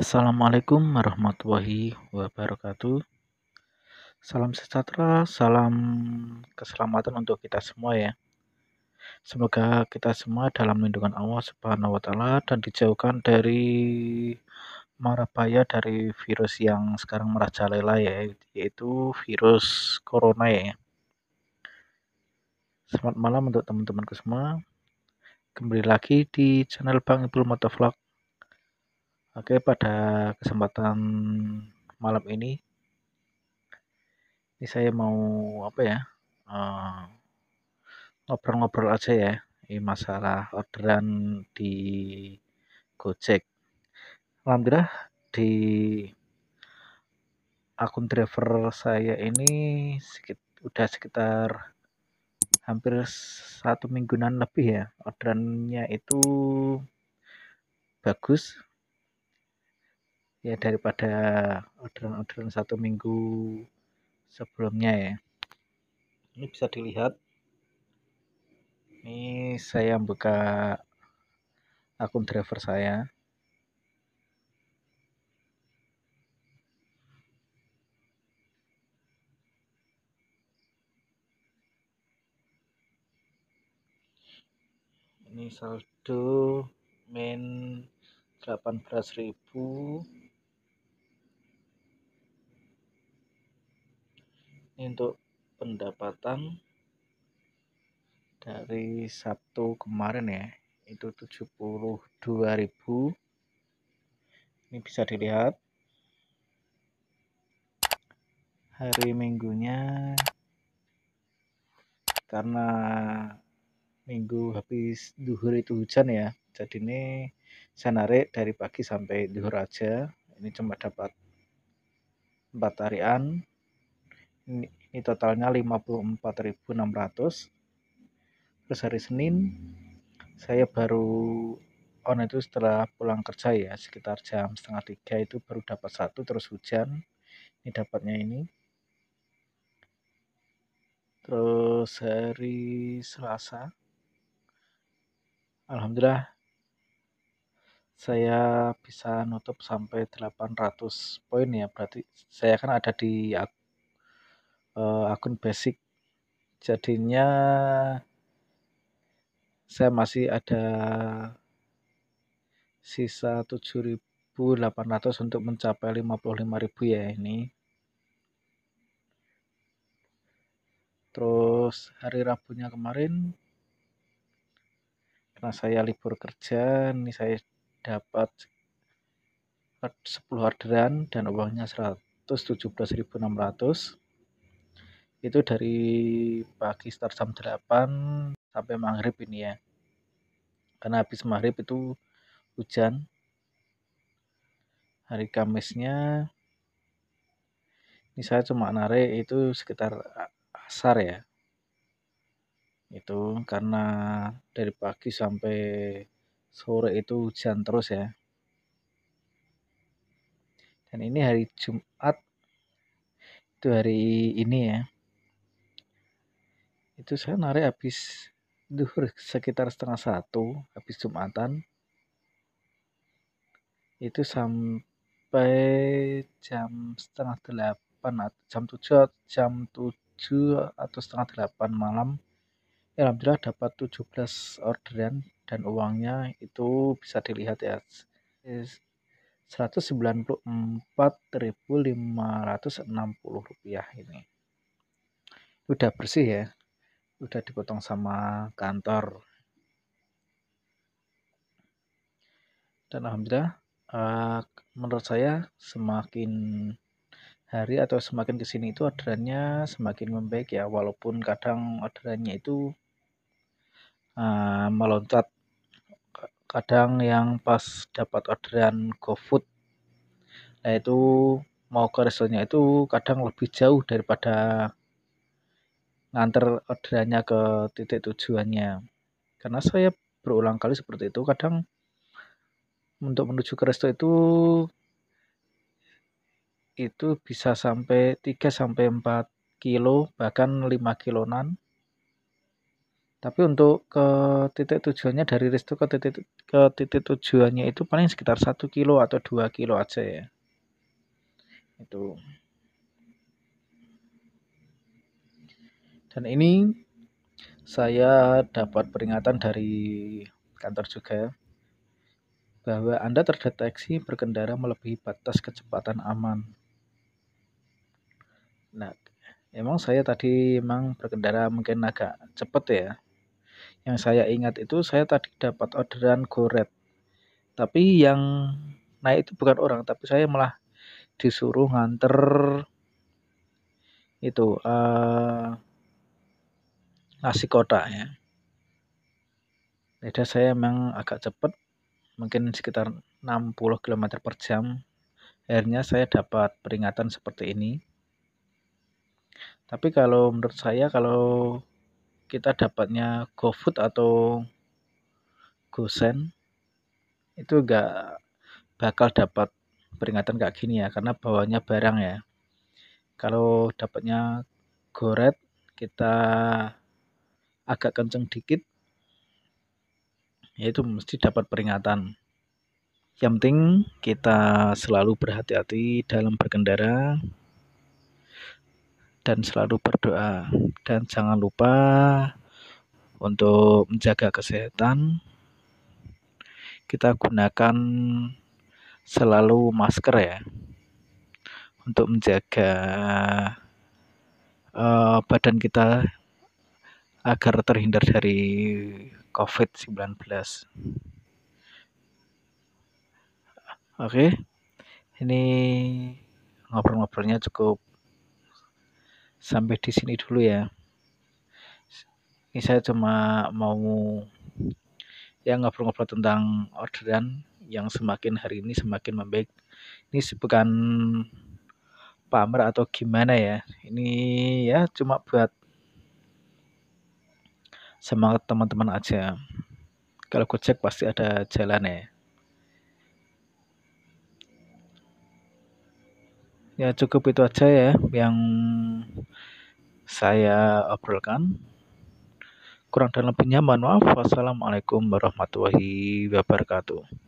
Assalamualaikum warahmatullahi wabarakatuh. Salam sejahtera, salam keselamatan untuk kita semua ya. Semoga kita semua dalam lindungan Allah Subhanahu wa taala dan dijauhkan dari marabaya dari virus yang sekarang merajalela ya, yaitu virus corona ya. Selamat malam untuk teman teman semua. Kembali lagi di channel Bang Ibul Motovlog. Oke, pada kesempatan malam ini ini saya mau apa ya? Eh, ngobrol-ngobrol uh, aja ya ini masalah orderan di Gojek. Alhamdulillah di akun driver saya ini sekit, udah sekitar hampir satu mingguan lebih ya orderannya itu bagus ya daripada orderan-orderan satu minggu sebelumnya ya ini bisa dilihat ini saya buka akun driver saya saldo min 18.000 ini untuk pendapatan dari Sabtu kemarin ya itu 72.000 ini bisa dilihat hari minggunya karena minggu habis duhur itu hujan ya jadi ini saya narik dari pagi sampai duhur aja ini cuma dapat empat tarian ini, ini totalnya 54.600 terus hari Senin saya baru on itu setelah pulang kerja ya sekitar jam setengah tiga itu baru dapat satu terus hujan ini dapatnya ini terus hari Selasa Alhamdulillah saya bisa nutup sampai 800 poin ya berarti saya kan ada di ak uh, akun basic jadinya saya masih ada sisa 7800 untuk mencapai 55.000 ya ini terus hari Rabunya kemarin karena saya libur kerja ini saya dapat 10 orderan dan uangnya 117.600 itu dari pagi start jam 8 sampai maghrib ini ya karena habis maghrib itu hujan hari Kamisnya ini saya cuma narik itu sekitar asar ya itu karena dari pagi sampai sore itu hujan terus ya dan ini hari Jumat itu hari ini ya itu saya narik habis duhur sekitar setengah satu habis Jumatan itu sampai jam setengah delapan jam tujuh jam tujuh atau setengah delapan malam Ya, alhamdulillah dapat 17 orderan dan uangnya itu bisa dilihat ya 194.560 rupiah ini udah bersih ya udah dipotong sama kantor dan alhamdulillah uh, menurut saya semakin hari atau semakin kesini itu orderannya semakin membaik ya walaupun kadang orderannya itu Ah, meloncat kadang yang pas dapat orderan GoFood nah itu mau ke restonya itu kadang lebih jauh daripada nganter orderannya ke titik tujuannya karena saya berulang kali seperti itu kadang untuk menuju ke resto itu itu bisa sampai 3 sampai 4 kilo bahkan 5 kilonan tapi untuk ke titik tujuannya dari resto ke titik ke titik tujuannya itu paling sekitar satu kilo atau dua kilo aja ya itu dan ini saya dapat peringatan dari kantor juga ya, bahwa Anda terdeteksi berkendara melebihi batas kecepatan aman. Nah, emang saya tadi emang berkendara mungkin agak cepat ya, yang saya ingat itu saya tadi dapat orderan goret. Tapi yang naik itu bukan orang, tapi saya malah disuruh nganter itu uh, nasi kotak ya. Beda saya memang agak cepat, mungkin sekitar 60 km per jam. Akhirnya saya dapat peringatan seperti ini. Tapi kalau menurut saya kalau kita dapatnya GoFood atau GoSend itu enggak bakal dapat peringatan kayak gini ya karena bawahnya barang ya kalau dapatnya goret kita agak kenceng dikit yaitu mesti dapat peringatan yang penting kita selalu berhati-hati dalam berkendara dan selalu berdoa. Dan jangan lupa untuk menjaga kesehatan kita gunakan selalu masker ya untuk menjaga uh, badan kita agar terhindar dari COVID-19. Oke, ini ngobrol-ngobrolnya cukup sampai di sini dulu ya ini saya cuma mau ya ngobrol-ngobrol tentang orderan yang semakin hari ini semakin membaik ini bukan pamer atau gimana ya ini ya cuma buat semangat teman-teman aja kalau gojek pasti ada jalan ya ya cukup itu aja ya yang saya obrolkan kurang dan lebihnya mohon maaf wassalamualaikum warahmatullahi wabarakatuh